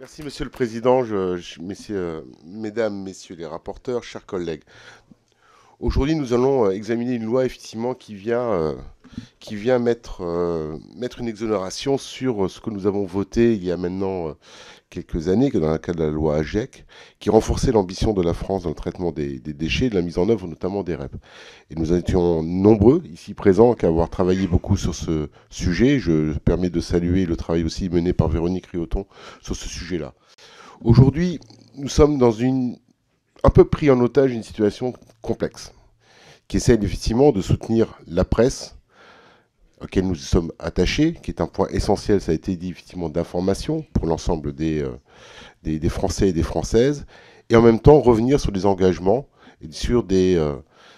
Merci Monsieur le Président, euh, Mesdames, Messieurs les rapporteurs, chers collègues. Aujourd'hui, nous allons euh, examiner une loi effectivement qui vient, euh, qui vient euh, mettre, une exonération sur ce que nous avons voté il y a maintenant quelques années, dans le cadre de la loi AGEC, qui renforçait l'ambition de la France dans le traitement des, déchets et de la mise en œuvre notamment des REP. Et nous étions nombreux ici présents à avoir travaillé beaucoup sur ce sujet. Je permets de saluer le travail aussi mené par Véronique Rioton sur ce sujet-là. Aujourd'hui, nous sommes dans une un peu pris en otage une situation complexe qui essaie effectivement de soutenir la presse laquelle nous sommes attachés, qui est un point essentiel, ça a été dit effectivement, d'information pour l'ensemble des, euh, des, Français et des Françaises, et en même temps revenir sur des engagements et sur des, euh,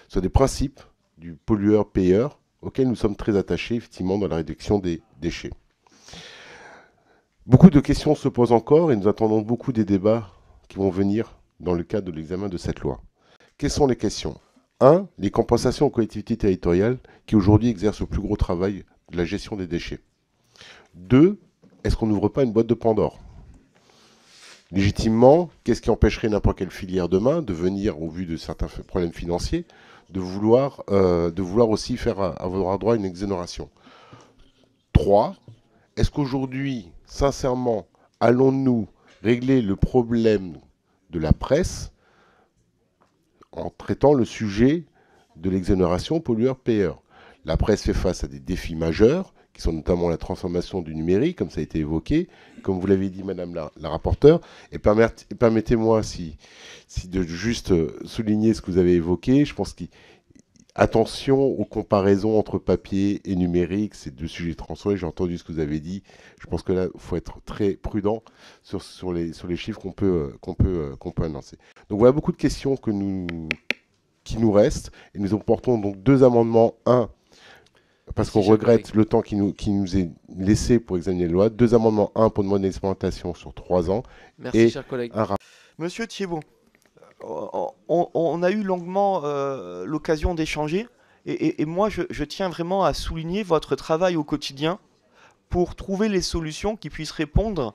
sur des principes du pollueur-payeur auxquels nous sommes très attachés effectivement dans la réduction des déchets. Beaucoup de questions se posent encore et nous attendons beaucoup des débats qui vont venir dans le cadre de l'examen de cette loi. Quelles sont les questions un, les compensations aux collectivités territoriales qui aujourd'hui exercent le plus gros travail de la gestion des déchets. 2. est-ce qu'on n'ouvre pas une boîte de Pandore Légitimement, qu'est-ce qui empêcherait n'importe quelle filière demain de venir, au vu de certains problèmes financiers, de vouloir, euh, de vouloir aussi faire avoir droit à une exonération 3. est-ce qu'aujourd'hui, sincèrement, allons-nous régler le problème de la presse en traitant le sujet de l'exonération pollueur-payeur. La presse fait face à des défis majeurs, qui sont notamment la transformation du numérique, comme ça a été évoqué, comme vous l'avez dit, Madame la, rapporteure. Et, permettez-moi, si, de juste euh, souligner ce que vous avez évoqué, je pense qu'attention aux comparaisons entre papier et numérique, c'est deux sujets transformés. J'ai entendu ce que vous avez dit. Je pense que là, il faut être très prudent sur, les, sur les, chiffres qu'on peut, euh, qu'on peut, euh, qu'on peut annoncer. Donc voilà beaucoup de questions qui nous restent. Et nous portons donc deux amendements. Un, parce qu'on regrette le temps qui nous, est laissé pour examiner la loi. Deux amendements. Un pour demander l'expérimentation sur trois ans. Merci, cher collègue. Monsieur Thiebaud, euh, on, a eu longuement euh, l'occasion d'échanger. Et, moi, je, tiens vraiment à souligner votre travail au quotidien pour trouver les solutions qui puissent répondre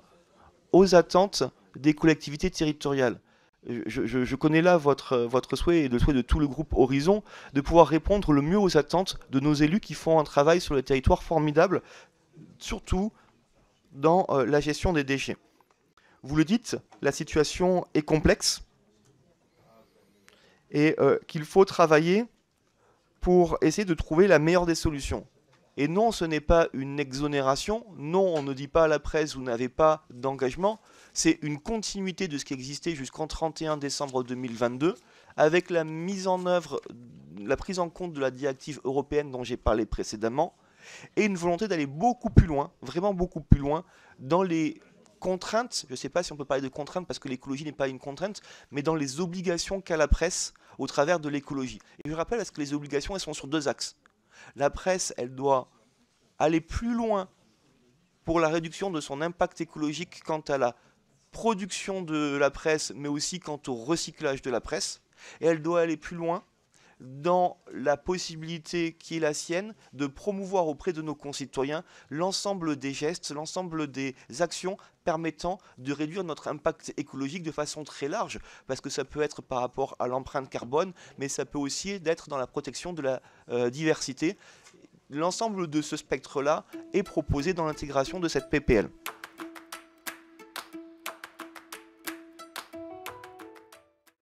aux attentes des collectivités territoriales je, connais là votre, euh, votre souhait et le souhait de tout le groupe Horizon de pouvoir répondre le mieux aux attentes de nos élus qui font un travail sur le territoire formidable, surtout dans euh, la gestion des déchets. Vous le dites, la situation est complexe et euh, qu'il faut travailler pour essayer de trouver la meilleure des solutions. Et non, ce n'est pas une exonération, non, on ne dit pas à la presse, vous n'avez pas d'engagement, c'est une continuité de ce qui existait jusqu'en 31 décembre 2022 avec la mise en œuvre, la prise en compte de la directive européenne dont j'ai parlé précédemment et une volonté d'aller beaucoup plus loin, vraiment beaucoup plus loin dans les contraintes, je ne sais pas si on peut parler de contraintes parce que l'écologie n'est pas une contrainte, mais dans les obligations qu'a la presse au travers de l'écologie. Et je rappelle parce que les obligations, elles sont sur deux axes. La presse, elle doit aller plus loin pour la réduction de son impact écologique quant à la production de la presse, mais aussi quant au recyclage de la presse. Et elle doit aller plus loin dans la possibilité qui est la sienne de promouvoir auprès de nos concitoyens l'ensemble des gestes, l'ensemble des actions permettant de réduire notre impact écologique de façon très large, parce que ça peut être par rapport à l'empreinte carbone, mais ça peut aussi être dans la protection de la euh, diversité. L'ensemble de ce spectre-là est proposé dans l'intégration de cette PPL.